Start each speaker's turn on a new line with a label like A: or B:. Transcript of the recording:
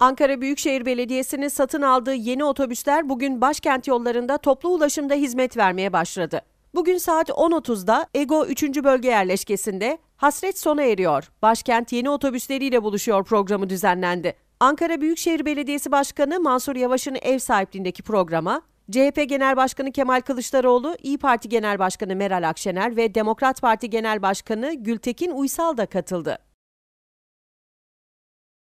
A: Ankara Büyükşehir Belediyesi'nin satın aldığı yeni otobüsler bugün başkent yollarında toplu ulaşımda hizmet vermeye başladı. Bugün saat 10.30'da Ego 3. Bölge Yerleşkesi'nde Hasret sona eriyor. Başkent yeni otobüsleriyle buluşuyor programı düzenlendi. Ankara Büyükşehir Belediyesi Başkanı Mansur Yavaş'ın ev sahipliğindeki programa CHP Genel Başkanı Kemal Kılıçdaroğlu, İyi Parti Genel Başkanı Meral Akşener ve Demokrat Parti Genel Başkanı Gültekin Uysal da katıldı.